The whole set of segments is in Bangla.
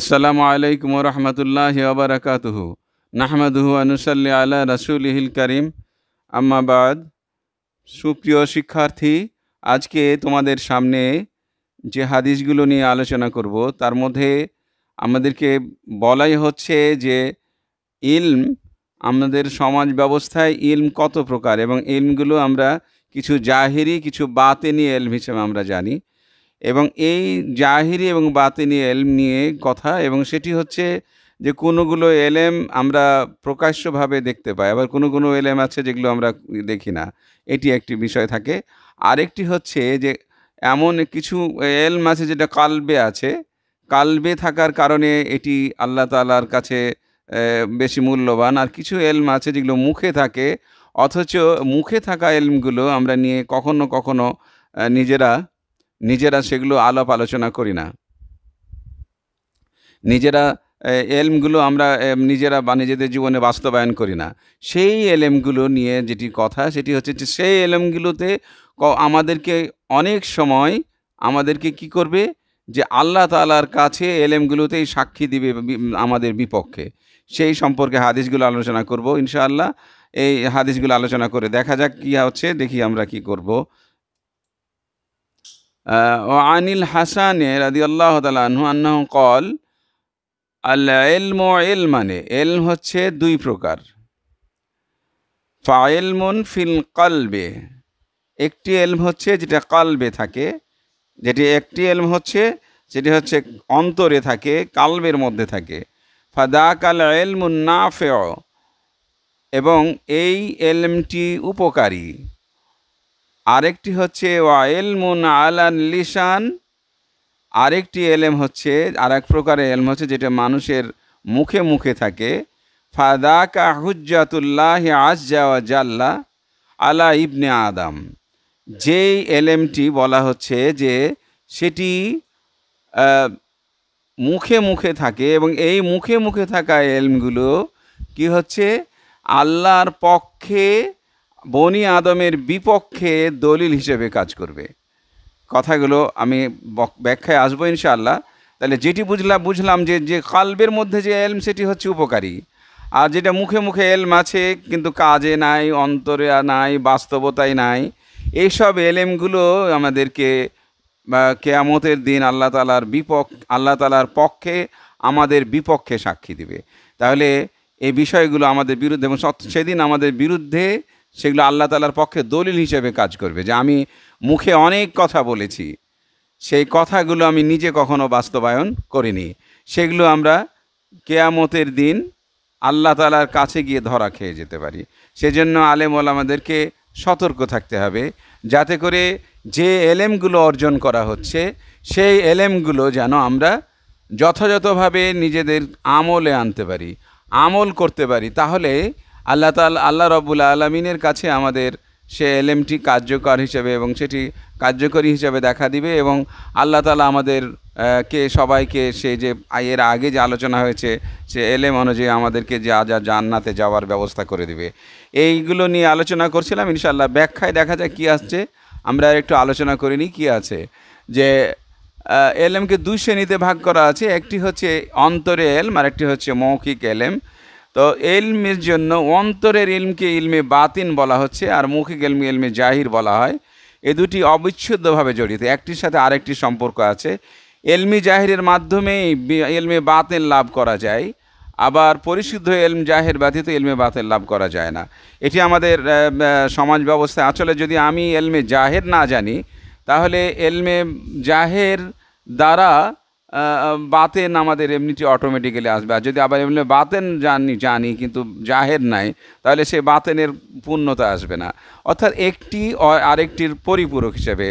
আসসালামু আলাইকুম রহমতুল্লাহ আবরাকাতহ নাহমাদহু আনুসাল্লি আলা ইহিল করিম আম্মাবাদ সুপ্রিয় শিক্ষার্থী আজকে তোমাদের সামনে যে হাদিসগুলো নিয়ে আলোচনা করব তার মধ্যে আমাদেরকে বলাই হচ্ছে যে ইলম আমাদের সমাজ ব্যবস্থায় ইলম কত প্রকার এবং ইলমগুলো আমরা কিছু জাহেরি কিছু বাতেনি এলম হিসেবে আমরা জানি এবং এই জাহিরি এবং বাতিনি এলম নিয়ে কথা এবং সেটি হচ্ছে যে কোনোগুলো এলেম আমরা প্রকাশ্যভাবে দেখতে পাই আবার কোনো কোনো এলেম আছে যেগুলো আমরা দেখি না এটি একটি বিষয় থাকে আরেকটি হচ্ছে যে এমন কিছু এলম আছে যেটা কালবে আছে কালবে থাকার কারণে এটি আল্লাহ তালার কাছে বেশি মূল্যবান আর কিছু এলম আছে যেগুলো মুখে থাকে অথচ মুখে থাকা এলমগুলো আমরা নিয়ে কখনো কখনো নিজেরা নিজেরা সেগুলো আলাপ আলোচনা করি না নিজেরা এলমগুলো আমরা নিজেরা বা নিজেদের জীবনে বাস্তবায়ন করি না সেই এলেমগুলো নিয়ে যেটি কথা সেটি হচ্ছে যে সেই এলেমগুলোতে আমাদেরকে অনেক সময় আমাদেরকে কি করবে যে আল্লাহ তালার কাছে এলেমগুলোতেই সাক্ষী দিবে আমাদের বিপক্ষে সেই সম্পর্কে হাদিসগুলো আলোচনা করব ইনশাআল্লাহ এই হাদিসগুলো আলোচনা করে দেখা যাক কী হচ্ছে দেখি আমরা কি করব وعن الحسن رضي الله تعالى عنه أنه قال العلم মানে এলম হচ্ছে দুই প্রকার ফাইলমুন ফিল কলবে একটি এলম হচ্ছে যেটা কালবে থাকে যেটি একটি এলম হচ্ছে যেটি হচ্ছে অন্তরে থাকে কালবের মধ্যে থাকে ফাদা কাল এলমুন না ফেয় এবং এই এলমটি উপকারী আরেকটি হচ্ছে ওয়াইল মুন আলান লিসান আরেকটি এলেম হচ্ছে আর এক প্রকারের এলম হচ্ছে যেটা মানুষের মুখে মুখে থাকে ফাদাকা হুজাতুল্লাহ আজাওয়া জাল্লা আলা ইবনে আদম যেই এলেমটি বলা হচ্ছে যে সেটি মুখে মুখে থাকে এবং এই মুখে মুখে থাকা এলমগুলো কি হচ্ছে আল্লাহর পক্ষে বনি আদমের বিপক্ষে দলিল হিসেবে কাজ করবে কথাগুলো আমি ব্যাখ্যায় আসবো ইনশাআল্লাহ তাহলে যেটি বুঝলাম বুঝলাম যে যে কালবের মধ্যে যে এলম সেটি হচ্ছে উপকারী আর যেটা মুখে মুখে এলম আছে কিন্তু কাজে নাই অন্তরে নাই বাস্তবতায় নাই এইসব এলেমগুলো আমাদেরকে কেয়ামতের দিন আল্লাহ তালার বিপক্ষ আল্লাহ তালার পক্ষে আমাদের বিপক্ষে সাক্ষী দিবে তাহলে এই বিষয়গুলো আমাদের বিরুদ্ধে এবং সেদিন আমাদের বিরুদ্ধে সেগুলো আল্লাহ তালার পক্ষে দলিল হিসেবে কাজ করবে যে আমি মুখে অনেক কথা বলেছি সেই কথাগুলো আমি নিজে কখনো বাস্তবায়ন করিনি সেগুলো আমরা কেয়ামতের দিন আল্লাহ তালার কাছে গিয়ে ধরা খেয়ে যেতে পারি সেজন্য আলেম আমাদেরকে সতর্ক থাকতে হবে যাতে করে যে এলেমগুলো অর্জন করা হচ্ছে সেই এলেমগুলো যেন আমরা যথাযথভাবে নিজেদের আমলে আনতে পারি আমল করতে পারি তাহলে আল্লাহ তাল আল্লাহ রব্বুল আলমিনের কাছে আমাদের সে এলএমটি কার্যকর হিসেবে এবং সেটি কার্যকরী হিসেবে দেখা দিবে এবং আল্লাহ তালা আমাদের কে সবাইকে সে যে এর আগে যে আলোচনা হয়েছে সে এলএম অনুযায়ী আমাদেরকে যা যা জান্নাতে যাওয়ার ব্যবস্থা করে দিবে এইগুলো নিয়ে আলোচনা করছিলাম ইনশাল্লাহ ব্যাখ্যায় দেখা যায় কী আসছে আমরা একটু আলোচনা নিই কী আছে যে এলএমকে দুই শ্রেণীতে ভাগ করা আছে একটি হচ্ছে অন্তরে এলম আর একটি হচ্ছে মৌখিক এলএম তো এলমের জন্য অন্তরের ইলমকে ইলমে বাতিন বলা হচ্ছে আর মুখিক এলমি এলমে জাহির বলা হয় এ দুটি অবিচ্ছেদ্যভাবে জড়িত একটির সাথে আরেকটি সম্পর্ক আছে এলমি জাহিরের মাধ্যমেই এলমে বাতেন লাভ করা যায় আবার পরিশুদ্ধ এলম জাহের ব্যতীত এলমে বাতেন লাভ করা যায় না এটি আমাদের সমাজ ব্যবস্থায় আসলে যদি আমি এলমে জাহের না জানি তাহলে এলমে জাহের দ্বারা বাতেন আমাদের এমনিটি অটোমেটিক্যালি আসবে আর যদি আবার এমনি বাতেন জানি জানি কিন্তু জাহের নাই তাহলে সে বাতেনের পূর্ণতা আসবে না অর্থাৎ একটি আরেকটির পরিপূরক হিসেবে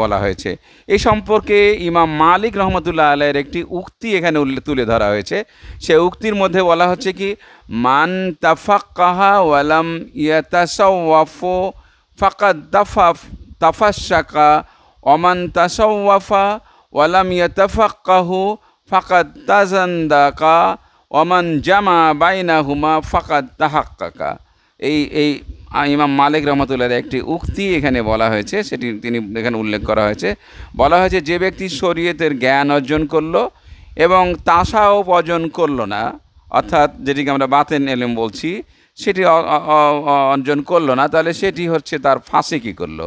বলা হয়েছে এ সম্পর্কে ইমাম মালিক রহমতুল্লাহ আলাইয়ের একটি উক্তি এখানে তুলে ধরা হয়েছে সে উক্তির মধ্যে বলা হচ্ছে কি মান কাহা ওয়ালাম ইয়াতাসাওয়াফো ফাকা দাফা তাফাশাকা অমান তাসাওয়াফা ওয়ালাম ইয়াতাফাক্কাহু ফাকাদ তাজান্দাকা ওমান জামা বাইনা হুমা ফাকাদ তাহাক্কাকা এই এই ইমাম মালিক রহমতুল্লাহ একটি উক্তি এখানে বলা হয়েছে সেটি তিনি এখানে উল্লেখ করা হয়েছে বলা হয়েছে যে ব্যক্তি শরীয়তের জ্ঞান অর্জন করলো এবং তাসাও অর্জন করলো না অর্থাৎ যেটিকে আমরা বাতেন এলেম বলছি সেটি অর্জন করলো না তাহলে সেটি হচ্ছে তার ফাঁসে কী করলো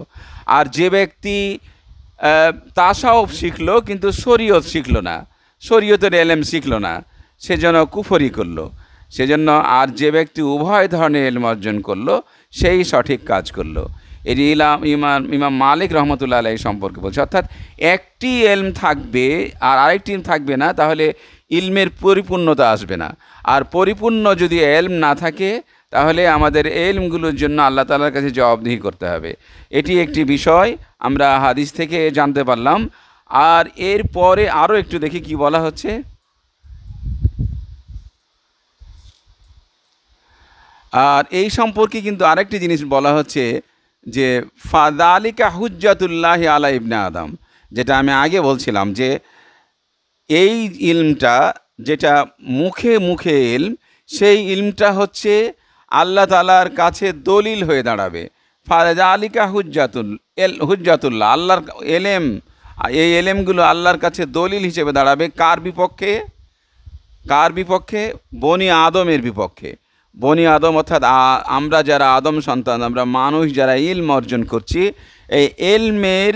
আর যে ব্যক্তি তাসাও শিখলো কিন্তু শরীয়ত শিখলো না শরীয়তের এলেম শিখলো না সেজন্য কুফরি করলো সেজন্য আর যে ব্যক্তি উভয় ধরনের এলম অর্জন করলো সেই সঠিক কাজ করলো এটি ইলাম ইমাম ইমাম মালিক রহমতুল্লাহ আলাই সম্পর্কে বলছে অর্থাৎ একটি এলম থাকবে আর আরেকটি এলম থাকবে না তাহলে ইলমের পরিপূর্ণতা আসবে না আর পরিপূর্ণ যদি এলম না থাকে তাহলে আমাদের এলমগুলোর জন্য আল্লাহ তালার কাছে জবাবদিহি করতে হবে এটি একটি বিষয় আমরা হাদিস থেকে জানতে পারলাম আর এর পরে আরও একটু দেখি কি বলা হচ্ছে আর এই সম্পর্কে কিন্তু আরেকটি জিনিস বলা হচ্ছে যে ফাদা আলিকা হুজাতুল্লাহ আলা ইবনে আদম যেটা আমি আগে বলছিলাম যে এই ইলমটা যেটা মুখে মুখে ইলম সেই ইলমটা হচ্ছে আল্লাহ তালার কাছে দলিল হয়ে দাঁড়াবে ফারেজা আলিকা হুজ্জাতুল এল হুজ্জাতুল্লাহ আল্লাহর এলেম এই এলেমগুলো আল্লাহর কাছে দলিল হিসেবে দাঁড়াবে কার বিপক্ষে কার বিপক্ষে বনি আদমের বিপক্ষে বনি আদম অর্থাৎ আমরা যারা আদম সন্তান আমরা মানুষ যারা ইলম অর্জন করছি এই এলমের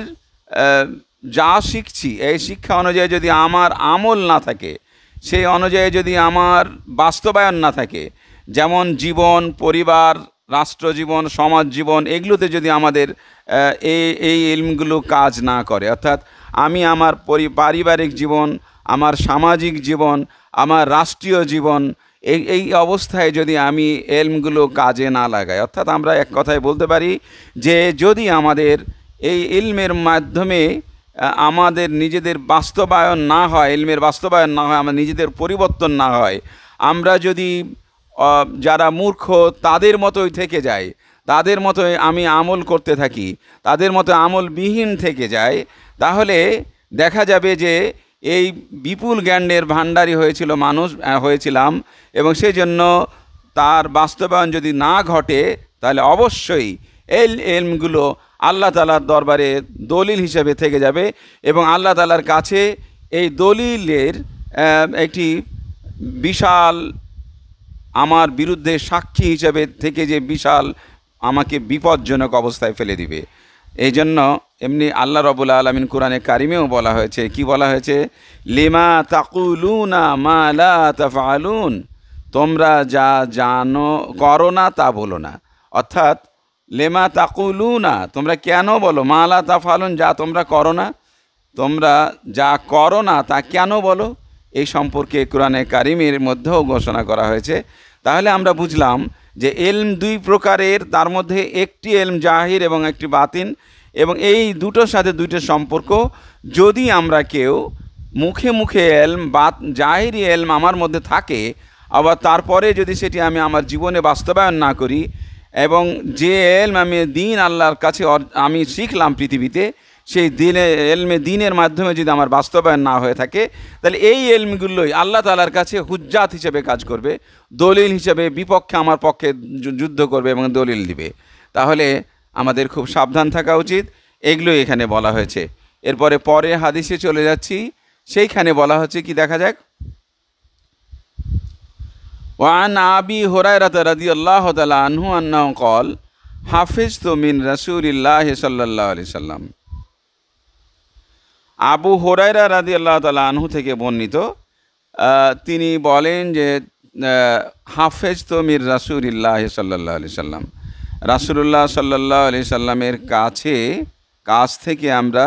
যা শিখছি এই শিক্ষা অনুযায়ী যদি আমার আমল না থাকে সেই অনুযায়ী যদি আমার বাস্তবায়ন না থাকে যেমন জীবন পরিবার রাষ্ট্রজীবন সমাজ জীবন এগুলোতে যদি আমাদের এই এই ইলমগুলো কাজ না করে অর্থাৎ আমি আমার পারিবারিক জীবন আমার সামাজিক জীবন আমার রাষ্ট্রীয় জীবন এই এই অবস্থায় যদি আমি এলমগুলো কাজে না লাগাই অর্থাৎ আমরা এক কথায় বলতে পারি যে যদি আমাদের এই ইলমের মাধ্যমে আমাদের নিজেদের বাস্তবায়ন না হয় ইলমের বাস্তবায়ন না হয় আমরা নিজেদের পরিবর্তন না হয় আমরা যদি যারা মূর্খ তাদের মতোই থেকে যায় তাদের মতোই আমি আমল করতে থাকি তাদের মতো আমলবিহীন থেকে যায় তাহলে দেখা যাবে যে এই বিপুল জ্ঞানের ভাণ্ডারি হয়েছিল মানুষ হয়েছিলাম এবং সেই জন্য তার বাস্তবায়ন যদি না ঘটে তাহলে অবশ্যই এল এলমগুলো আল্লাহ তালার দরবারে দলিল হিসেবে থেকে যাবে এবং আল্লাহ তালার কাছে এই দলিলের একটি বিশাল আমার বিরুদ্ধে সাক্ষী হিসেবে থেকে যে বিশাল আমাকে বিপজ্জনক অবস্থায় ফেলে দিবে এই জন্য এমনি আল্লাহ রবুল আলমিন কোরআনে কারিমেও বলা হয়েছে কি বলা হয়েছে লিমা তাকুলুনা মালা তাফালুন তোমরা যা জানো করো না তা বলো না অর্থাৎ লেমা তাকুলু না তোমরা কেন বলো মালা তাফালুন যা তোমরা করো না তোমরা যা করো না তা কেন বলো এই সম্পর্কে কোরআনে কারিমের মধ্যেও ঘোষণা করা হয়েছে তাহলে আমরা বুঝলাম যে এলম দুই প্রকারের তার মধ্যে একটি এলম জাহির এবং একটি বাতিন এবং এই দুটোর সাথে দুইটা সম্পর্ক যদি আমরা কেউ মুখে মুখে এলম বাত জাহিরি এলম আমার মধ্যে থাকে আবার তারপরে যদি সেটি আমি আমার জীবনে বাস্তবায়ন না করি এবং যে এলম আমি দিন আল্লাহর কাছে আমি শিখলাম পৃথিবীতে সেই দিনে এলমে দিনের মাধ্যমে যদি আমার বাস্তবায়ন না হয়ে থাকে তাহলে এই এলমগুলোই আল্লাহ তালার কাছে হুজ্জাত হিসেবে কাজ করবে দলিল হিসেবে বিপক্ষে আমার পক্ষে যুদ্ধ করবে এবং দলিল দিবে তাহলে আমাদের খুব সাবধান থাকা উচিত এগুলোই এখানে বলা হয়েছে এরপরে পরে হাদিসে চলে যাচ্ছি সেইখানে বলা হচ্ছে কি দেখা যাক ওয়ান আবি হরাইরাত রাদি আল্লাহ তালা আনহু আন্না কল হাফিজ তো মিন রাসুলিল্লাহ সাল্লাহ আলি সাল্লাম আবু হোরাইরা রাদি আল্লাহ তালা আনহু থেকে বর্ণিত তিনি বলেন যে হাফেজ তো মির রাসুলিল্লাহ সাল্লাহ আলি সাল্লাম রাসুল্লাহ সাল্লাহ আলি সাল্লামের কাছে কাছ থেকে আমরা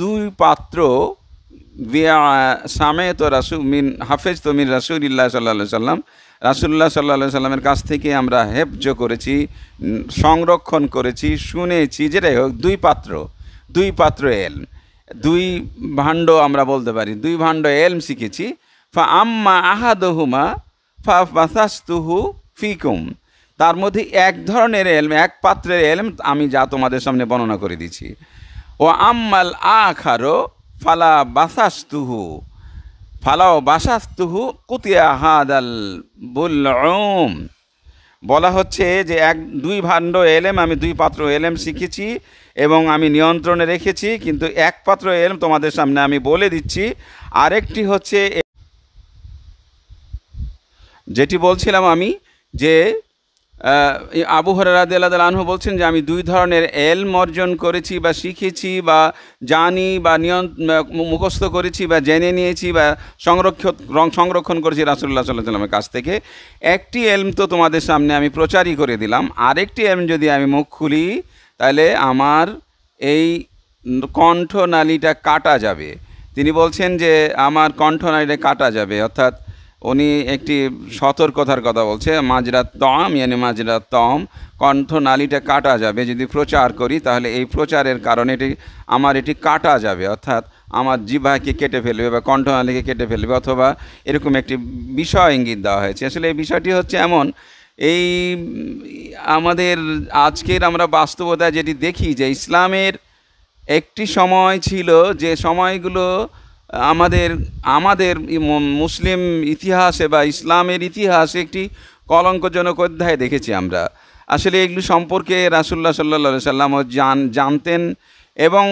দুই পাত্র সামে তো রাসু মিন হাফেজ তো মির রাসুলিল্লাহ সাল্লাহ সাল্লাম রাসুল্লাহ সাল্লাহ সাল্লামের কাছ থেকে আমরা হেফজ করেছি সংরক্ষণ করেছি শুনেছি যেটাই হোক দুই পাত্র দুই পাত্র এলম দুই ভাণ্ড আমরা বলতে পারি দুই ভাণ্ড এলম শিখেছি ফা আম্মা আহাদহুমা ফা ফাসাস্তুহু ফিকুম তার মধ্যে এক ধরনের এলম এক পাত্রের এলম আমি যা তোমাদের সামনে বর্ণনা করে দিচ্ছি ও আম্মাল আখারো ফালা বাসাস্তুহু ফালাও বাসাস্তুহু কুতিয়া হাদাল বুল বলা হচ্ছে যে এক দুই ভাণ্ড এলেম আমি দুই পাত্র এলেম শিখেছি এবং আমি নিয়ন্ত্রণে রেখেছি কিন্তু একপাত্র এলম তোমাদের সামনে আমি বলে দিচ্ছি আরেকটি হচ্ছে যেটি বলছিলাম আমি যে আবু হরাদ আনহু বলছেন যে আমি দুই ধরনের এলম অর্জন করেছি বা শিখেছি বা জানি বা নিয়ন মুখস্থ করেছি বা জেনে নিয়েছি বা সংরক্ষণ সংরক্ষণ করেছি রাসুল্লাহ সাল্লাহ সাল্লামের কাছ থেকে একটি এলম তো তোমাদের সামনে আমি প্রচারই করে দিলাম আরেকটি এলম যদি আমি মুখ খুলি তাহলে আমার এই কণ্ঠনালীটা কাটা যাবে তিনি বলছেন যে আমার কণ্ঠনালীটা কাটা যাবে অর্থাৎ উনি একটি সতর্কতার কথা বলছে মাজরাত তম ইয়ানি মাজরাত তম কণ্ঠনালীটা কাটা যাবে যদি প্রচার করি তাহলে এই প্রচারের কারণে এটি আমার এটি কাটা যাবে অর্থাৎ আমার জিভাকে কেটে ফেলবে বা কণ্ঠনালীকে কেটে ফেলবে অথবা এরকম একটি বিষয় ইঙ্গিত দেওয়া হয়েছে আসলে এই বিষয়টি হচ্ছে এমন এই আমাদের আজকের আমরা বাস্তবতা যেটি দেখি যে ইসলামের একটি সময় ছিল যে সময়গুলো আমাদের আমাদের মুসলিম ইতিহাসে বা ইসলামের ইতিহাসে একটি কলঙ্কজনক অধ্যায় দেখেছি আমরা আসলে এগুলি সম্পর্কে রাসুল্লাহ সাল্লা সাল্লামও জান জানতেন এবং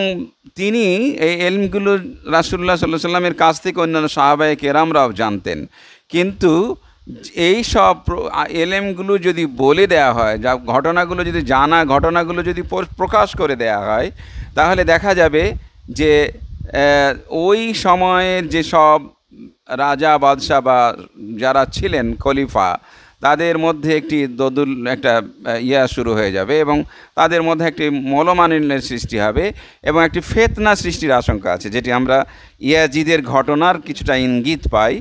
তিনি এই এলমগুলো রাসুল্লাহ সাল্লাহ সাল্লামের কাছ থেকে অন্যান্য সাহাবায় কেরামরাও জানতেন কিন্তু এই সব এলএমগুলো যদি বলে দেওয়া হয় যা ঘটনাগুলো যদি জানা ঘটনাগুলো যদি প্রকাশ করে দেয়া হয় তাহলে দেখা যাবে যে ওই সময়ের যে সব রাজা বাদশাহ বা যারা ছিলেন খলিফা তাদের মধ্যে একটি দদুল একটা ইয়া শুরু হয়ে যাবে এবং তাদের মধ্যে একটি মলমানিন্যের সৃষ্টি হবে এবং একটি ফেতনা সৃষ্টির আশঙ্কা আছে যেটি আমরা ইয়াজিদের ঘটনার কিছুটা ইঙ্গিত পাই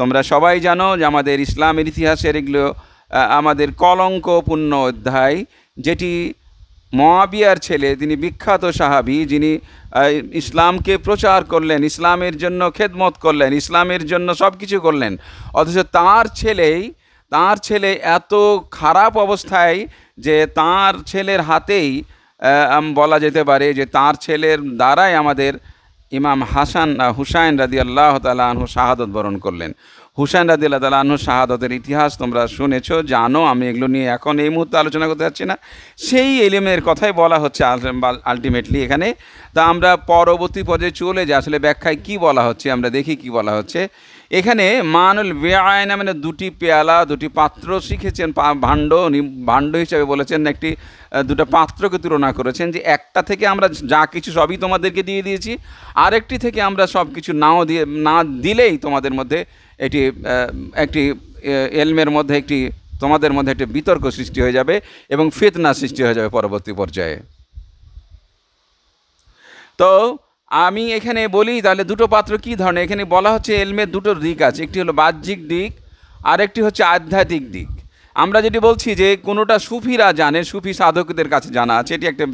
তোমরা সবাই জানো যে আমাদের ইসলামের ইতিহাসের এগুলো আমাদের কলঙ্কপূর্ণ অধ্যায় যেটি মহাবিয়ার ছেলে তিনি বিখ্যাত সাহাবি যিনি ইসলামকে প্রচার করলেন ইসলামের জন্য খেদমত করলেন ইসলামের জন্য সব কিছু করলেন অথচ তার ছেলেই তার ছেলে এত খারাপ অবস্থায় যে তার ছেলের হাতেই বলা যেতে পারে যে তার ছেলের দ্বারাই আমাদের ইমাম হাসান হুসাইন রাজি আল্লাহ তালাহু শাহাদত বরণ করলেন হুসাইন রাজি আল্লাহ তালাহু শাহাদতের ইতিহাস তোমরা শুনেছ জানো আমি এগুলো নিয়ে এখন এই মুহূর্তে আলোচনা করতে যাচ্ছি না সেই এলিমের কথাই বলা হচ্ছে আলটিমেটলি এখানে তা আমরা পরবর্তী পর্যায়ে চলে যাই আসলে ব্যাখ্যায় কি বলা হচ্ছে আমরা দেখি কি বলা হচ্ছে এখানে মানুল বেআয়না মানে দুটি পেয়ালা দুটি পাত্র শিখেছেন ভাণ্ড ভাণ্ড হিসাবে বলেছেন একটি দুটো পাত্রকে তুলনা করেছেন যে একটা থেকে আমরা যা কিছু সবই তোমাদেরকে দিয়ে দিয়েছি আরেকটি থেকে আমরা সব কিছু নাও দিয়ে না দিলেই তোমাদের মধ্যে এটি একটি এলমের মধ্যে একটি তোমাদের মধ্যে একটি বিতর্ক সৃষ্টি হয়ে যাবে এবং ফেতনা সৃষ্টি হয়ে যাবে পরবর্তী পর্যায়ে তো আমি এখানে বলি তাহলে দুটো পাত্র কি ধরনের এখানে বলা হচ্ছে এলমের দুটো দিক আছে একটি হলো বাহ্যিক দিক আর একটি হচ্ছে আধ্যাত্মিক দিক আমরা যেটি বলছি যে কোনোটা সুফিরা জানে সুফি সাধকদের কাছে জানা আছে এটি একটা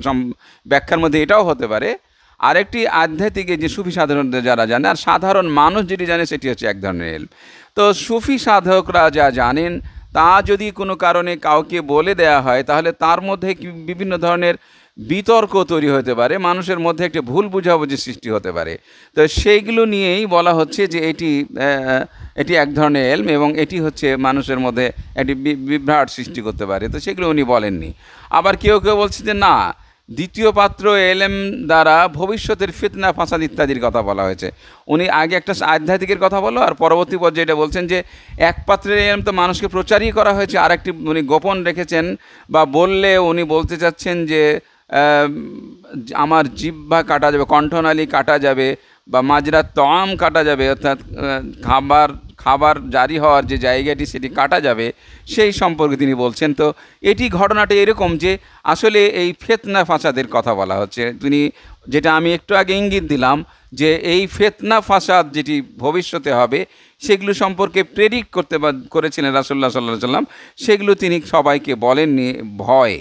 ব্যাখ্যার মধ্যে এটাও হতে পারে আরেকটি আধ্যাত্মিক যে সুফি সাধারণদের যারা জানে আর সাধারণ মানুষ যেটি জানে সেটি হচ্ছে এক ধরনের এলম তো সুফি সাধকরা যা জানেন তা যদি কোনো কারণে কাউকে বলে দেয়া হয় তাহলে তার মধ্যে বিভিন্ন ধরনের বিতর্ক তৈরি হতে পারে মানুষের মধ্যে একটি ভুল বুঝাবুঝি সৃষ্টি হতে পারে তো সেইগুলো নিয়েই বলা হচ্ছে যে এটি এটি এক ধরনের এলম এবং এটি হচ্ছে মানুষের মধ্যে একটি বিভ্রাট সৃষ্টি করতে পারে তো সেগুলো উনি বলেননি আবার কেউ কেউ বলছে যে না দ্বিতীয় পাত্র এলএম দ্বারা ভবিষ্যতের ফিতনা ফাঁসাদ ইত্যাদির কথা বলা হয়েছে উনি আগে একটা আধ্যাত্মিকের কথা বলো আর পরবর্তী পর্যায়ে এটা বলছেন যে এক পাত্রের এলম তো মানুষকে প্রচারই করা হয়েছে আরেকটি উনি গোপন রেখেছেন বা বললে উনি বলতে চাচ্ছেন যে আমার জিব্বা কাটা যাবে কণ্ঠনালী কাটা যাবে বা মাজরা তম কাটা যাবে অর্থাৎ খাবার খাবার জারি হওয়ার যে জায়গাটি সেটি কাটা যাবে সেই সম্পর্কে তিনি বলছেন তো এটি ঘটনাটি এরকম যে আসলে এই ফেতনা ফাঁসাদের কথা বলা হচ্ছে তিনি যেটা আমি একটু আগে ইঙ্গিত দিলাম যে এই ফেতনা ফাঁসাদ যেটি ভবিষ্যতে হবে সেগুলো সম্পর্কে প্রেরিক করতে করেছিলেন রাসুল্লাহ সাল্লাহ সাল্লাম সেগুলো তিনি সবাইকে বলেননি ভয়ে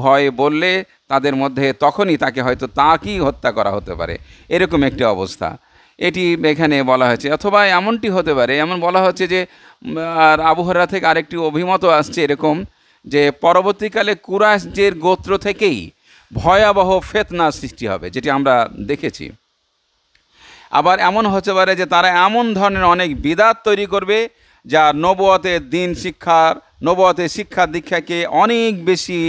ভয়ে বললে তাদের মধ্যে তখনই তাকে হয়তো তাকেই হত্যা করা হতে পারে এরকম একটি অবস্থা এটি এখানে বলা হয়েছে অথবা এমনটি হতে পারে এমন বলা হচ্ছে যে আর আবহাওয়া থেকে আরেকটি অভিমত আসছে এরকম যে পরবর্তীকালে কুরাশের গোত্র থেকেই ভয়াবহ ফেতনা সৃষ্টি হবে যেটি আমরা দেখেছি আবার এমন হতে পারে যে তারা এমন ধরনের অনেক বিদাত তৈরি করবে যা নবতের দিন শিক্ষার নবতের শিক্ষা দীক্ষাকে অনেক বেশি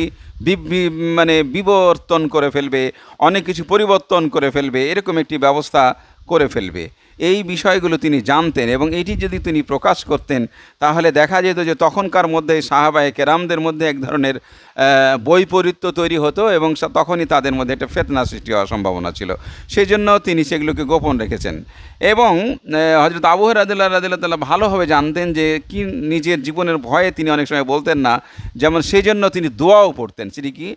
মানে বিবর্তন করে ফেলবে অনেক কিছু পরিবর্তন করে ফেলবে এরকম একটি ব্যবস্থা করে ফেলবে এই বিষয়গুলো তিনি জানতেন এবং এটি যদি তিনি প্রকাশ করতেন তাহলে দেখা যেত যে তখনকার মধ্যে সাহাবায় কেরামদের মধ্যে এক ধরনের বৈপরীত্য তৈরি হতো এবং তখনই তাদের মধ্যে একটা ফেতনা সৃষ্টি হওয়ার সম্ভাবনা ছিল সেই জন্য তিনি সেগুলোকে গোপন রেখেছেন এবং হজরত আবু রাজুল্লাহ রাজুল্লাহ ভালোভাবে জানতেন যে কি নিজের জীবনের ভয়ে তিনি অনেক সময় বলতেন না যেমন সেই জন্য তিনি দোয়াও পড়তেন সেটি কি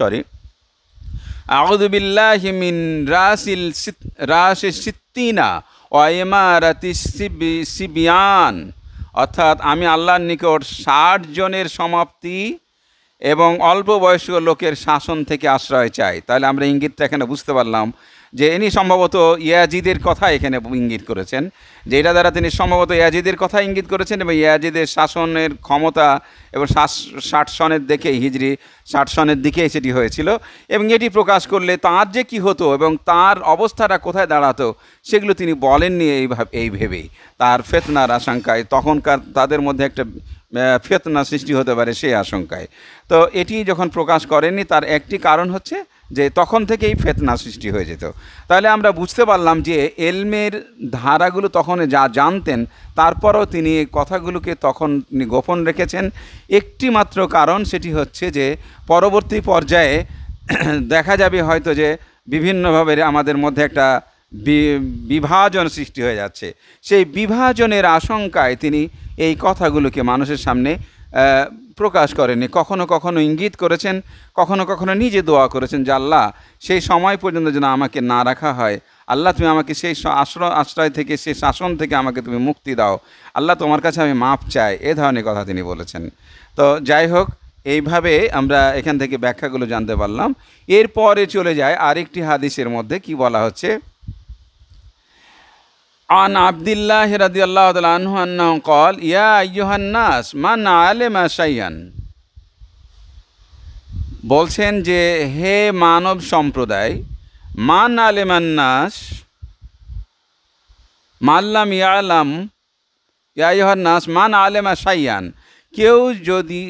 সরি আউদুবিল্লাহিমিন রাসিল রাসে সিত্তিনা অয়েমারাতি সিবিয়ান অর্থাৎ আমি আল্লাহর নিকট ষাট জনের সমাপ্তি এবং অল্প বয়স্ক লোকের শাসন থেকে আশ্রয় চাই তাহলে আমরা ইঙ্গিতটা এখানে বুঝতে পারলাম যে ইনি সম্ভবত ইয়াজিদের কথা এখানে ইঙ্গিত করেছেন যে এটা দ্বারা তিনি সম্ভবত ইয়াজিদের কথা ইঙ্গিত করেছেন এবং ইয়াজিদের শাসনের ক্ষমতা এবং ষাট সনের দেখে হিজড়ি ষাট সনের দিকে সেটি হয়েছিল এবং এটি প্রকাশ করলে তার যে কি হতো এবং তার অবস্থাটা কোথায় দাঁড়াতো সেগুলো তিনি বলেননি এই এই ভেবেই তার ফেতনার আশঙ্কায় তখনকার তাদের মধ্যে একটা ফেতনা সৃষ্টি হতে পারে সেই আশঙ্কায় তো এটি যখন প্রকাশ করেননি তার একটি কারণ হচ্ছে যে তখন থেকেই ফেতনা সৃষ্টি হয়ে যেত তাহলে আমরা বুঝতে পারলাম যে এলমের ধারাগুলো তখন যা জানতেন তারপরও তিনি কথাগুলোকে তখন গোপন রেখেছেন একটি মাত্র কারণ সেটি হচ্ছে যে পরবর্তী পর্যায়ে দেখা যাবে হয়তো যে বিভিন্নভাবে আমাদের মধ্যে একটা বিভাজন সৃষ্টি হয়ে যাচ্ছে সেই বিভাজনের আশঙ্কায় তিনি এই কথাগুলোকে মানুষের সামনে প্রকাশ করেনি কখনো কখনো ইঙ্গিত করেছেন কখনো কখনো নিজে দোয়া করেছেন যে আল্লাহ সেই সময় পর্যন্ত যেন আমাকে না রাখা হয় আল্লাহ তুমি আমাকে সেই আশ্রয় আশ্রয় থেকে সেই শাসন থেকে আমাকে তুমি মুক্তি দাও আল্লাহ তোমার কাছে আমি মাপ চাই এ ধরনের কথা তিনি বলেছেন তো যাই হোক এইভাবে আমরা এখান থেকে ব্যাখ্যাগুলো জানতে পারলাম এরপরে চলে যায় আরেকটি হাদিসের মধ্যে কি বলা হচ্ছে عن عبد الله رضي الله تعالى عنه أنه قال يا أيها الناس من علم شيئا বলছেন যে হে মানব সম্প্রদায় মান আলেমান্নাস মাল্লাম ইয়ালাম ইয়াইহার নাস মান আলেম সাইয়ান কেউ যদি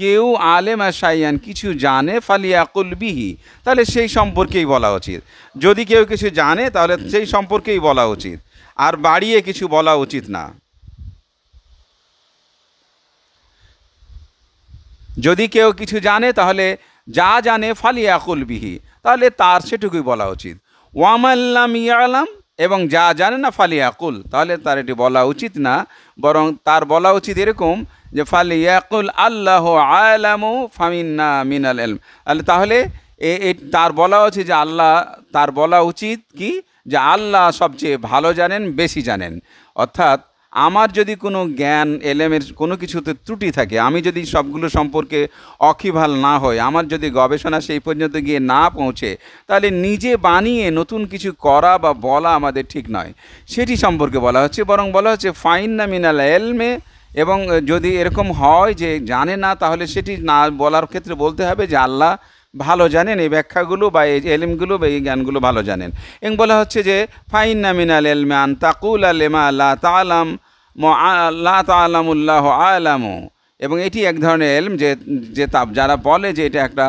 কেউ আলেম সাইয়ান কিছু জানে ফালিয়াকুল বিহি তাহলে সেই সম্পর্কেই বলা উচিত যদি কেউ কিছু জানে তাহলে সেই সম্পর্কেই বলা উচিত আর বাড়িয়ে কিছু বলা উচিত না যদি কেউ কিছু জানে তাহলে যা জানে ফালিয়াকুল বিহি তাহলে তার সেটুকুই বলা উচিত ওয়ামাল্লাম ইয়ালাম এবং যা জানে না ফালিয়াকুল তাহলে তার এটি বলা উচিত না বরং তার বলা উচিত এরকম যে ফালিয়াকুল আল্লাহ আলামু ফামিন্না মিনাল এলম তাহলে তার বলা উচিত যে আল্লাহ তার বলা উচিত কি যে আল্লাহ সবচেয়ে ভালো জানেন বেশি জানেন অর্থাৎ আমার যদি কোনো জ্ঞান এলেমের কোনো কিছুতে ত্রুটি থাকে আমি যদি সবগুলো সম্পর্কে অখিভাল না হয় আমার যদি গবেষণা সেই পর্যন্ত গিয়ে না পৌঁছে তাহলে নিজে বানিয়ে নতুন কিছু করা বা বলা আমাদের ঠিক নয় সেটি সম্পর্কে বলা হচ্ছে বরং বলা হচ্ছে ফাইন না মিনাল এলমে এবং যদি এরকম হয় যে জানে না তাহলে সেটি না বলার ক্ষেত্রে বলতে হবে যে আল্লাহ ভালো জানেন এই ব্যাখ্যাগুলো বা এই এলিমগুলো বা এই জ্ঞানগুলো ভালো জানেন এবং বলা হচ্ছে যে ফাইন নামিনাল এলমান তাকুল আলেমা আল্লাহ তালাম আল্লাহ তালামুল্লাহ আলামু এবং এটি এক ধরনের এলম যে যে তা যারা বলে যে এটা একটা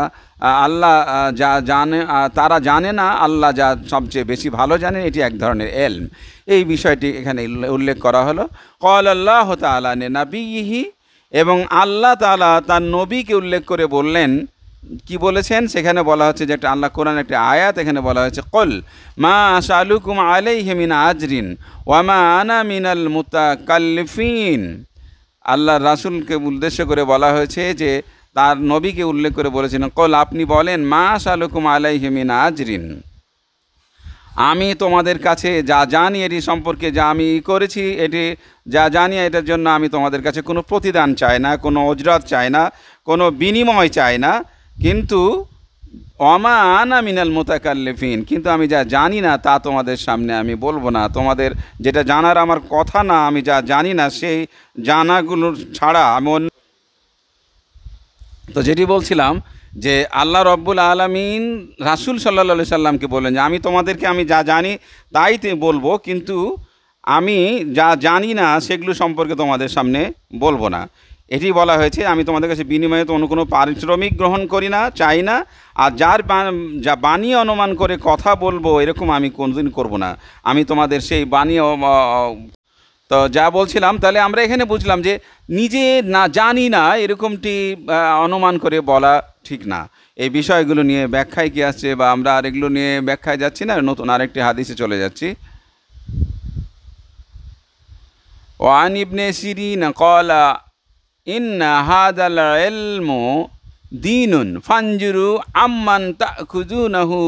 আল্লাহ যা জানে তারা জানে না আল্লাহ যা সবচেয়ে বেশি ভালো জানেন এটি এক ধরনের এলম এই বিষয়টি এখানে উল্লেখ করা হলো কল আল্লাহ তালা নে নাবিহি এবং আল্লাহ তালা তার নবীকে উল্লেখ করে বললেন কি বলেছেন সেখানে বলা হচ্ছে যে একটা আল্লাহ কোরআন একটি আয়াত এখানে বলা হয়েছে কল মা শালুকুম আলাই হেমিন আজরিন ওয়ামা আনা মিনাল মুতাকাল্লিফিন আল্লাহ রাসুলকে উদ্দেশ্য করে বলা হয়েছে যে তার নবীকে উল্লেখ করে বলেছিলেন কল আপনি বলেন মা শালুকুম আলাই হেমিন আজরিন আমি তোমাদের কাছে যা জানি এটি সম্পর্কে যা আমি করেছি এটি যা জানি এটার জন্য আমি তোমাদের কাছে কোনো প্রতিদান চাই না কোনো অজরাত চাই না কোনো বিনিময় চাই না কিন্তু অমা আনা মিনাল মোতাকাল্লেফিন কিন্তু আমি যা জানি না তা তোমাদের সামনে আমি বলবো না তোমাদের যেটা জানার আমার কথা না আমি যা জানি না সেই জানাগুলো ছাড়া আমি অন্য তো যেটি বলছিলাম যে আল্লাহ রব্বুল আলমিন রাসুল সাল্লা সাল্লামকে বললেন যে আমি তোমাদেরকে আমি যা জানি তাই বলবো কিন্তু আমি যা জানি না সেগুলো সম্পর্কে তোমাদের সামনে বলবো না এটি বলা হয়েছে আমি তোমাদের কাছে বিনিময়ে তো অন্য কোনো পারিশ্রমিক গ্রহণ করি না চাই না আর যার যা বাণী অনুমান করে কথা বলবো এরকম আমি কোনোদিন করব না আমি তোমাদের সেই বাণী তো যা বলছিলাম তাহলে আমরা এখানে বুঝলাম যে নিজে না জানি না এরকমটি অনুমান করে বলা ঠিক না এই বিষয়গুলো নিয়ে ব্যাখ্যায় কি আসছে বা আমরা আর এগুলো নিয়ে ব্যাখ্যায় যাচ্ছি না নতুন আরেকটি হাদিসে চলে যাচ্ছি ওয়ান ইবনে সিরিন কলা ইন্না হাদাল এলমু দিনুন ফাঞ্জুরু আম্মান তা নাহু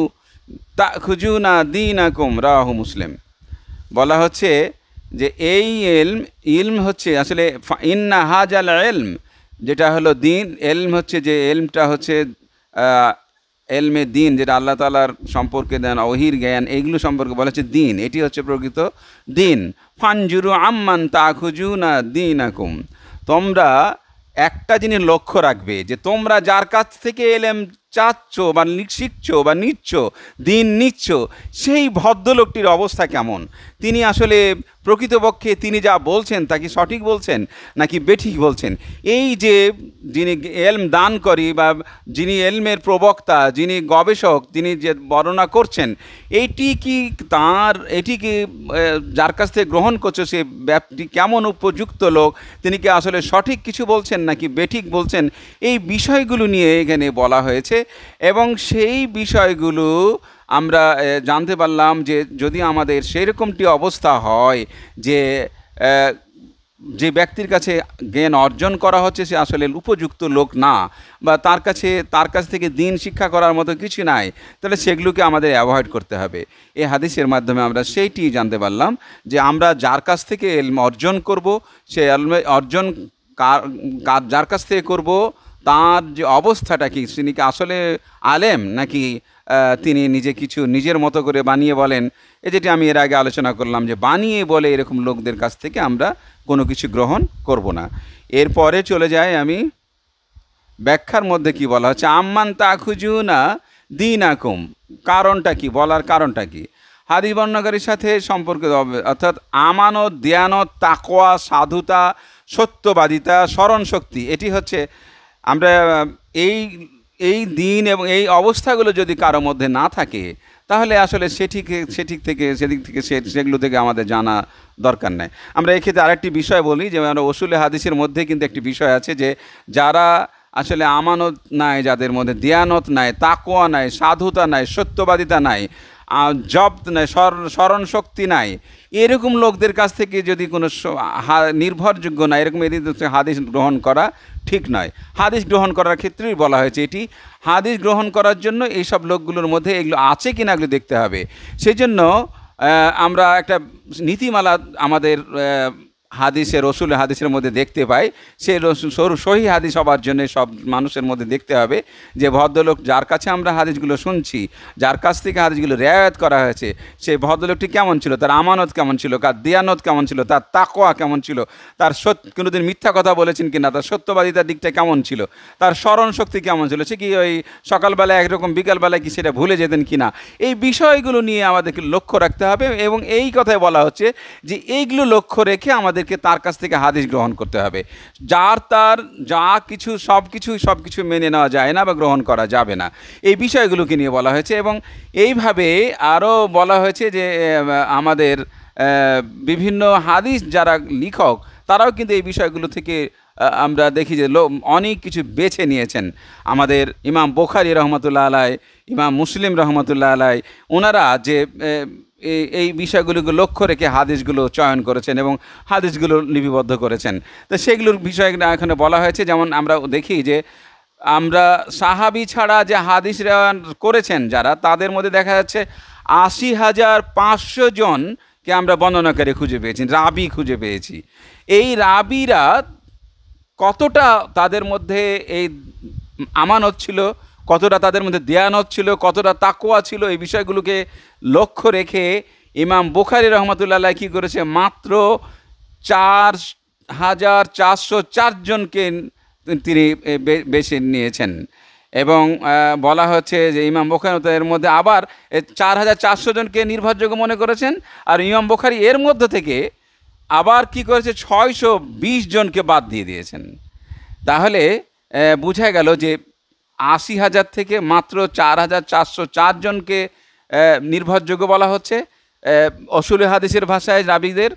তা না দিন আকুম রাহু মুসলিম বলা হচ্ছে যে এই এলম ইলম হচ্ছে আসলে ইন্না হাজাল এলম যেটা হলো দিন এলম হচ্ছে যে এলমটা হচ্ছে এলমে দিন যেটা আল্লাহ তালার সম্পর্কে দেন অহির জ্ঞান এগুলো সম্পর্কে বলা হচ্ছে দিন এটি হচ্ছে প্রকৃত দিন ফানজুরু আম্মান তা খুজু না দিন আকুম তোমরা একটা জিনিস লক্ষ্য রাখবে যে তোমরা যার কাছ থেকে এলেম চাচ্ছ বা শিখছ বা নিচ্ছ দিন নিচ্ছ সেই ভদ্রলোকটির অবস্থা কেমন তিনি আসলে প্রকৃতপক্ষে তিনি যা বলছেন তা কি সঠিক বলছেন নাকি বেঠিক বলছেন এই যে যিনি এলম দান করি বা যিনি এলমের প্রবক্তা যিনি গবেষক তিনি যে বর্ণনা করছেন এইটি কি তার এটি কি যার কাছ থেকে গ্রহণ করছে সে ব্যাপটি কেমন উপযুক্ত লোক তিনি কি আসলে সঠিক কিছু বলছেন নাকি বেঠিক বলছেন এই বিষয়গুলো নিয়ে এখানে বলা হয়েছে রয়েছে এবং সেই বিষয়গুলো আমরা জানতে পারলাম যে যদি আমাদের সেইরকমটি অবস্থা হয় যে যে ব্যক্তির কাছে জ্ঞান অর্জন করা হচ্ছে সে আসলে উপযুক্ত লোক না বা তার কাছে তার কাছ থেকে দিন শিক্ষা করার মতো কিছু নাই তাহলে সেগুলোকে আমাদের অ্যাভয়েড করতে হবে এই হাদিসের মাধ্যমে আমরা সেইটি জানতে পারলাম যে আমরা যার কাছ থেকে এলম অর্জন করব সে অর্জন কার যার কাছ থেকে করবো তার যে অবস্থাটা কি তিনি কি আসলে আলেম নাকি তিনি নিজে কিছু নিজের মতো করে বানিয়ে বলেন এ যেটি আমি এর আগে আলোচনা করলাম যে বানিয়ে বলে এরকম লোকদের কাছ থেকে আমরা কোনো কিছু গ্রহণ করব না এরপরে চলে যায় আমি ব্যাখ্যার মধ্যে কি বলা হচ্ছে আম্মান তা খুঁজু না দিন আকুম কারণটা কি বলার কারণটা কি হাদি বর্ণগারীর সাথে সম্পর্কিত অর্থাৎ আমানত দেয়ানত তাকোয়া সাধুতা সত্যবাদিতা স্মরণ শক্তি এটি হচ্ছে আমরা এই এই দিন এবং এই অবস্থাগুলো যদি কারো মধ্যে না থাকে তাহলে আসলে সে ঠিক থেকে সেদিক থেকে সে সেগুলো থেকে আমাদের জানা দরকার নেই আমরা এক্ষেত্রে আরেকটি বিষয় বলি যে আমরা ওসুলে হাদিসের মধ্যে কিন্তু একটি বিষয় আছে যে যারা আসলে আমানত নাই যাদের মধ্যে দিয়ানত নাই তাকোয়া নাই সাধুতা নাই সত্যবাদিতা নাই জব নাই স্মরণ শক্তি নাই এরকম লোকদের কাছ থেকে যদি কোনো নির্ভরযোগ্য না এরকম এদিন হাদিস গ্রহণ করা ঠিক নয় হাদিস গ্রহণ করার ক্ষেত্রেই বলা হয়েছে এটি হাদিস গ্রহণ করার জন্য এইসব লোকগুলোর মধ্যে এগুলো আছে কি না এগুলো দেখতে হবে সেই জন্য আমরা একটা নীতিমালা আমাদের হাদিসে রসুল হাদিসের মধ্যে দেখতে পাই সে সহি হাদিস হবার জন্য সব মানুষের মধ্যে দেখতে হবে যে ভদ্রলোক যার কাছে আমরা হাদিসগুলো শুনছি যার কাছ থেকে হাদিসগুলো রেয়ায়ত করা হয়েছে সেই ভদ্রলোকটি কেমন ছিল তার আমানত কেমন ছিল তার দিয়ানত কেমন ছিল তার তাকোয়া কেমন ছিল তার সত্য কোনোদিন মিথ্যা কথা বলেছেন কিনা তার সত্যবাদিতার দিকটা কেমন ছিল তার স্মরণ শক্তি কেমন ছিল সে কি ওই সকালবেলায় একরকম বিকালবেলায় কি সেটা ভুলে যেতেন কিনা এই বিষয়গুলো নিয়ে আমাদেরকে লক্ষ্য রাখতে হবে এবং এই কথায় বলা হচ্ছে যে এইগুলো লক্ষ্য রেখে আমাদের আমাদেরকে তার কাছ থেকে হাদিস গ্রহণ করতে হবে যার তার যা কিছু সব কিছু সব কিছু মেনে নেওয়া যায় না বা গ্রহণ করা যাবে না এই বিষয়গুলোকে নিয়ে বলা হয়েছে এবং এইভাবে আরও বলা হয়েছে যে আমাদের বিভিন্ন হাদিস যারা লিখক তারাও কিন্তু এই বিষয়গুলো থেকে আমরা দেখি যে অনেক কিছু বেছে নিয়েছেন আমাদের ইমাম বোখারি রহমতুল্লা আলাই ইমাম মুসলিম রহমতুল্লাহ আলাই ওনারা যে এই বিষয়গুলিকে লক্ষ্য রেখে হাদিসগুলো চয়ন করেছেন এবং হাদিসগুলো লিপিবদ্ধ করেছেন তো সেগুলোর বিষয়ে এখানে বলা হয়েছে যেমন আমরা দেখি যে আমরা সাহাবি ছাড়া যে হাদিস করেছেন যারা তাদের মধ্যে দেখা যাচ্ছে আশি হাজার পাঁচশো জনকে আমরা বর্ণনাকারী খুঁজে পেয়েছি রাবি খুঁজে পেয়েছি এই রাবিরা কতটা তাদের মধ্যে এই আমানত ছিল কতটা তাদের মধ্যে দেয়ানত ছিল কতটা তাকোয়া ছিল এই বিষয়গুলোকে লক্ষ্য রেখে ইমাম বোখারি রহমতুল্লাহ কী করেছে মাত্র চার হাজার চারশো চারজনকে তিনি বেছে নিয়েছেন এবং বলা হচ্ছে যে ইমাম বোখারি এর মধ্যে আবার চার হাজার চারশো জনকে নির্ভরযোগ্য মনে করেছেন আর ইমাম বোখারি এর মধ্য থেকে আবার কি করেছে ছয়শো বিশ জনকে বাদ দিয়ে দিয়েছেন তাহলে বুঝা গেল যে আশি হাজার থেকে মাত্র চার হাজার চারশো চারজনকে নির্ভরযোগ্য বলা হচ্ছে অসুল হাদিসের ভাষায় রাবিদের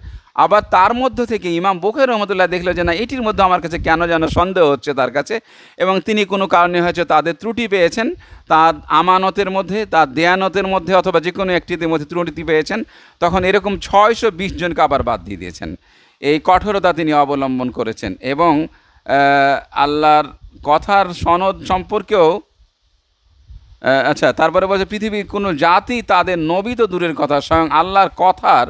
আবার তার মধ্য থেকে ইমাম বোকের রহমতুল্লাহ দেখলো যে না এটির মধ্যে আমার কাছে কেন যেন সন্দেহ হচ্ছে তার কাছে এবং তিনি কোনো কারণে হয়েছে তাদের ত্রুটি পেয়েছেন তার আমানতের মধ্যে তার দেয়ানতের মধ্যে অথবা যে কোনো একটিতে মধ্যে ত্রুটি পেয়েছেন তখন এরকম ছয়শো বিশ জনকে আবার বাদ দিয়ে দিয়েছেন এই কঠোরতা তিনি অবলম্বন করেছেন এবং আল্লাহর কথার সনদ সম্পর্কেও আচ্ছা তারপরে বলছে পৃথিবীর কোনো জাতি তাদের নবী তো দূরের কথা স্বয়ং আল্লাহর কথার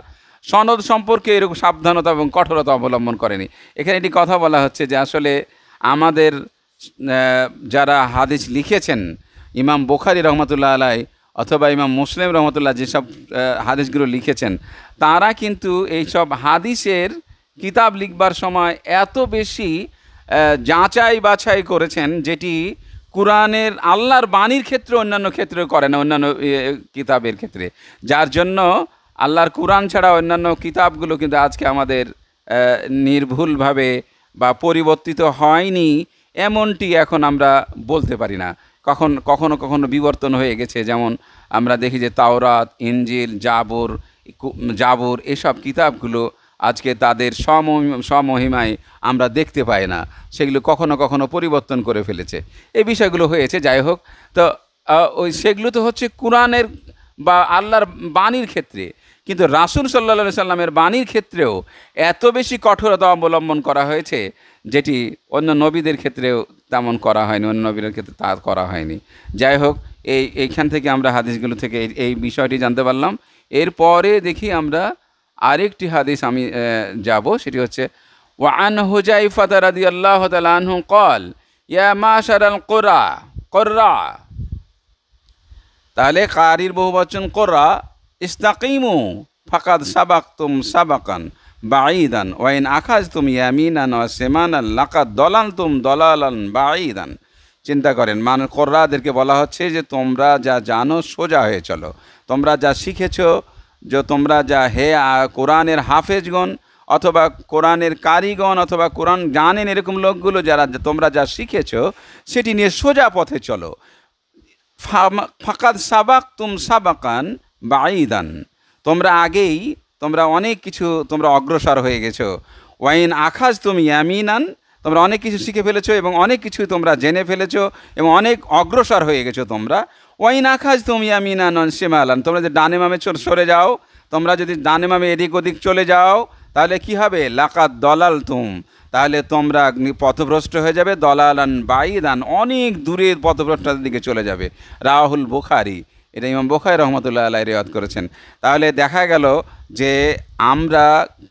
সনদ সম্পর্কে এরকম সাবধানতা এবং কঠোরতা অবলম্বন করেনি এখানে এটি কথা বলা হচ্ছে যে আসলে আমাদের যারা হাদিস লিখেছেন ইমাম বোখারি রহমতুল্লাহ আলাই অথবা ইমাম মুসলিম রহমতুল্লাহ যেসব হাদিসগুলো লিখেছেন তারা কিন্তু এইসব হাদিসের কিতাব লিখবার সময় এত বেশি যাচাই বাছাই করেছেন যেটি কোরআনের আল্লাহর বাণীর ক্ষেত্রে অন্যান্য ক্ষেত্রে করে না অন্যান্য কিতাবের ক্ষেত্রে যার জন্য আল্লাহর কোরআন ছাড়া অন্যান্য কিতাবগুলো কিন্তু আজকে আমাদের নির্ভুলভাবে বা পরিবর্তিত হয়নি এমনটি এখন আমরা বলতে পারি না কখন কখনো কখনো বিবর্তন হয়ে গেছে যেমন আমরা দেখি যে তাওরাত ইঞ্জিল জাবর জাবর এসব কিতাবগুলো আজকে তাদের স্বমহিমায় আমরা দেখতে পাই না সেগুলো কখনো কখনো পরিবর্তন করে ফেলেছে এই বিষয়গুলো হয়েছে যাই হোক তো ওই সেগুলো তো হচ্ছে কোরআনের বা আল্লাহর বাণীর ক্ষেত্রে কিন্তু রাসুল সাল্লা সাল্লামের বাণীর ক্ষেত্রেও এত বেশি কঠোরতা অবলম্বন করা হয়েছে যেটি অন্য নবীদের ক্ষেত্রেও তেমন করা হয়নি অন্য নবীদের ক্ষেত্রে তা করা হয়নি যাই হোক এই এইখান থেকে আমরা হাদিসগুলো থেকে এই বিষয়টি জানতে পারলাম এরপরে দেখি আমরা আরেকটি হাদিস আমি যাব সেটি হচ্ছে ওয়ান হুজাইফাত আদি আল্লাহ তালহু কল ইয়া মাশার আল কোরা কররা তাহলে কারির বহু বচন কোরা ইস্তাকিমু ফাকাদ সাবাক তুম সাবাকান বাঈদান ওয়াইন আখাজ তুম ইয়ামিনান ও সেমানান লাকাদ দলান তুম দলালান বাঈদান চিন্তা করেন মান কোর্রাদেরকে বলা হচ্ছে যে তোমরা যা জানো সোজা হয়ে চলো তোমরা যা শিখেছো যে তোমরা যা হে কোরআনের হাফেজগণ অথবা কোরআনের কারিগণ অথবা কোরআন জানেন এরকম লোকগুলো যারা তোমরা যা শিখেছ সেটি নিয়ে সোজা পথে চলো ফাকাদ সাবাক তুম সাবাকান ইদান তোমরা আগেই তোমরা অনেক কিছু তোমরা অগ্রসর হয়ে গেছো ওয়াইন আখাজ তুমি ইয়ামিনান তোমরা অনেক কিছু শিখে ফেলেছো এবং অনেক কিছু তোমরা জেনে ফেলেছো এবং অনেক অগ্রসর হয়ে গেছো তোমরা না খাজ তুমি আমি না নন সেমালান তোমরা যদি ডানে মামে সরে যাও তোমরা যদি ডানে মামে এদিক ওদিক চলে যাও তাহলে কি হবে লাকাত দলাল তুম তাহলে তোমরা পথভ্রষ্ট হয়ে যাবে দলালান বাইদান অনেক দূরে পথভ্রষ্টের দিকে চলে যাবে রাহুল বুখারি এটা ইমাম বোখাই রহমতুল্লাহ আল্লাহ রেওয়াত করেছেন তাহলে দেখা গেল যে আমরা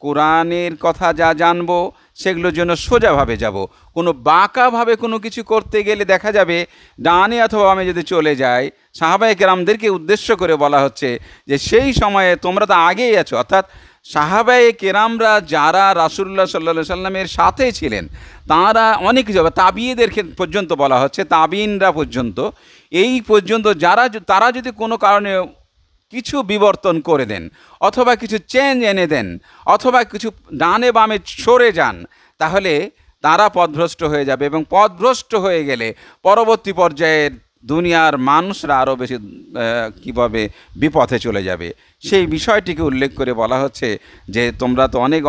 কোরআনের কথা যা জানবো সেগুলোর জন্য সোজাভাবে যাব কোনো বাঁকাভাবে কোনো কিছু করতে গেলে দেখা যাবে ডানে অথবা আমি যদি চলে যাই সাহাবায় কেরামদেরকে উদ্দেশ্য করে বলা হচ্ছে যে সেই সময়ে তোমরা তো আগেই আছো অর্থাৎ সাহাবায়ে কেরামরা যারা রাসুল্লাহ সাল্লা সাল্লামের সাথে ছিলেন তারা অনেক কিছু তাবিয়েদের পর্যন্ত বলা হচ্ছে তাবিনরা পর্যন্ত এই পর্যন্ত যারা তারা যদি কোনো কারণে কিছু বিবর্তন করে দেন অথবা কিছু চেঞ্জ এনে দেন অথবা কিছু ডানে বামে সরে যান তাহলে তারা পদভ্রষ্ট হয়ে যাবে এবং পদভ্রষ্ট হয়ে গেলে পরবর্তী পর্যায়ের দুনিয়ার মানুষরা আরও বেশি কীভাবে বিপথে চলে যাবে সেই বিষয়টিকে উল্লেখ করে বলা হচ্ছে যে তোমরা তো অনেক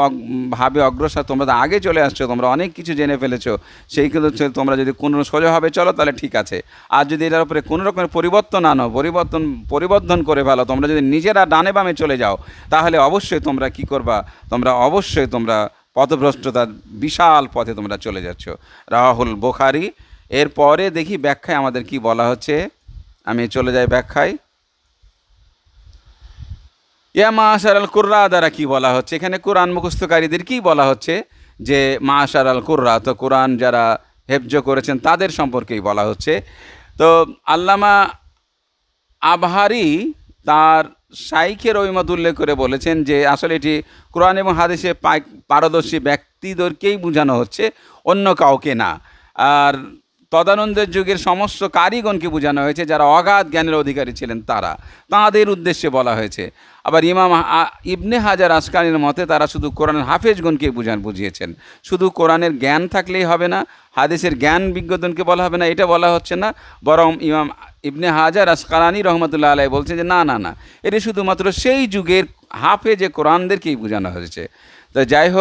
ভাবে অগ্রসর তোমরা তো আগে চলে আসছো তোমরা অনেক কিছু জেনে ফেলেছো সেই ক্ষেত্রে তোমরা যদি কোনো সোজাভাবে চলো তাহলে ঠিক আছে আর যদি এটার উপরে কোনো রকমের পরিবর্তন আনো পরিবর্তন পরিবর্তন করে ফেলো তোমরা যদি নিজেরা ডানে বামে চলে যাও তাহলে অবশ্যই তোমরা কি করবা তোমরা অবশ্যই তোমরা পথভ্রষ্টতার বিশাল পথে তোমরা চলে যাচ্ছ রাহুল বোখারি এরপরে দেখি ব্যাখ্যায় আমাদের কি বলা হচ্ছে আমি চলে যাই ব্যাখ্যায় ইয়া মাশার আল কুর্রা দ্বারা কি বলা হচ্ছে এখানে কোরআন মুখস্থকারীদের কি বলা হচ্ছে যে মাশার আল কুর্রা তো কোরআন যারা হেফজ করেছেন তাদের সম্পর্কেই বলা হচ্ছে তো আল্লামা আবহারি তার শাইখের অভিমত উল্লেখ করে বলেছেন যে আসলে এটি কোরআন এবং হাদিসে পারদর্শী ব্যক্তিদেরকেই বোঝানো হচ্ছে অন্য কাউকে না আর তদানন্দের যুগের সমস্ত কারিগণকে বোঝানো হয়েছে যারা অগাধ জ্ঞানের অধিকারী ছিলেন তারা তাঁদের উদ্দেশ্যে বলা হয়েছে আবার ইমাম ইবনে হাজার আসকানের মতে তারা শুধু কোরআনের হাফেজগণকে বুঝান বুঝিয়েছেন শুধু কোরআনের জ্ঞান থাকলেই হবে না হাদিসের জ্ঞান বিজ্ঞতনকে বলা হবে না এটা বলা হচ্ছে না বরং ইমাম ইবনে হাজার আসকালানি রহমতুল্লাহ আলাই বলছেন যে না না না এটি শুধুমাত্র সেই যুগের হাফেজে কোরআনদেরকেই বোঝানো হয়েছে তো যাই হোক